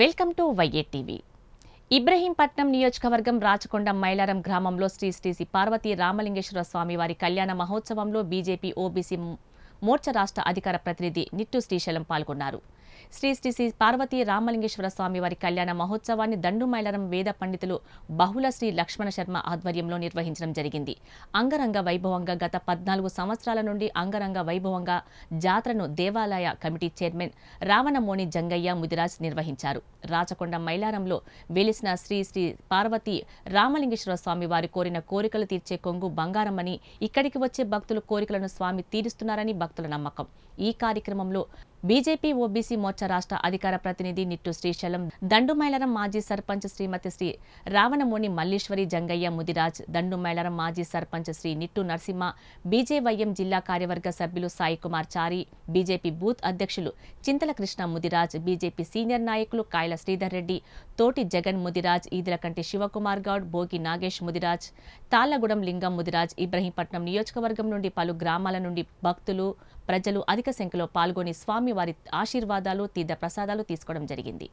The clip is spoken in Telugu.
welcome to Y A TV Ibrahimpatnam నియోజకవర్గం రాచకొండ మైలారం గ్రామంలో శ్రీ శ్రీ శ్రీ పార్వతీ రామలింగేశ్వర స్వామి వారి కళ్యాణ మహోత్సవంలో బీజేపీ ఓబీసీ మోర్చా రాష్ట్ర అధికార ప్రతినిధి నిట్టు శ్రీశైలం పాల్గొన్నారు శ్రీ శ్రీ శ్రీ పార్వతీ రామలింగేశ్వర స్వామి వారి కళ్యాణ మహోత్సవాన్ని దండుమైలరం వేద పండితులు బహుళ శ్రీ లక్ష్మణ శర్మ ఆధ్వర్యంలో నిర్వహించడం జరిగింది అంగరంగ వైభవంగా గత పద్నాలుగు సంవత్సరాల నుండి అంగరంగ వైభవంగా జాతరను దేవాలయ కమిటీ చైర్మన్ రావణమోని జంగయ్య ముదిరాజ్ నిర్వహించారు రాచకొండ మైలారంలో వెలిసిన శ్రీ శ్రీ పార్వతీ రామలింగేశ్వర స్వామి వారి కోరిన కోరికలు తీర్చే కొంగు బంగారమని ఇక్కడికి వచ్చే భక్తులు కోరికలను స్వామి తీరుస్తున్నారని భక్తుల నమ్మకం ఈ కార్యక్రమంలో బీజేపీ ఓబీసీ మోర్చా రాష్ట్ర అధికార ప్రతినిధి నిట్టు శ్రీశైలం దండుమైలరం మాజీ సర్పంచ్ శ్రీమతి శ్రీ రావణమోని మల్లేశ్వరి జంగయ్య ముదిరాజ్ దండుమైలరం మాజీ సర్పంచ్ శ్రీ నిట్టు నరసింహ బీజేవైఎం జిల్లా కార్యవర్గ సభ్యులు సాయి కుమార్ చారి బీజేపీ బూత్ అధ్యక్షులు చింతల కృష్ణ ముదిరాజ్ బీజేపీ సీనియర్ నాయకులు కాయల శ్రీధర్ రెడ్డి తోటి జగన్ ముదిరాజ్ ఈదిలకంటి శివకుమార్ గౌడ్ బోగి నాగేష్ ముదిరాజ్ తాళ్లగూడెం లింగం ముదిరాజ్ ఇబ్రహీంపట్నం నియోజకవర్గం నుండి పలు గ్రామాల నుండి భక్తులు ప్రజలు అధిక సంఖ్యలో పాల్గొని స్వామివారి ఆశీర్వాదాలు తీర్థ ప్రసాదాలు తీసుకోవడం జరిగింది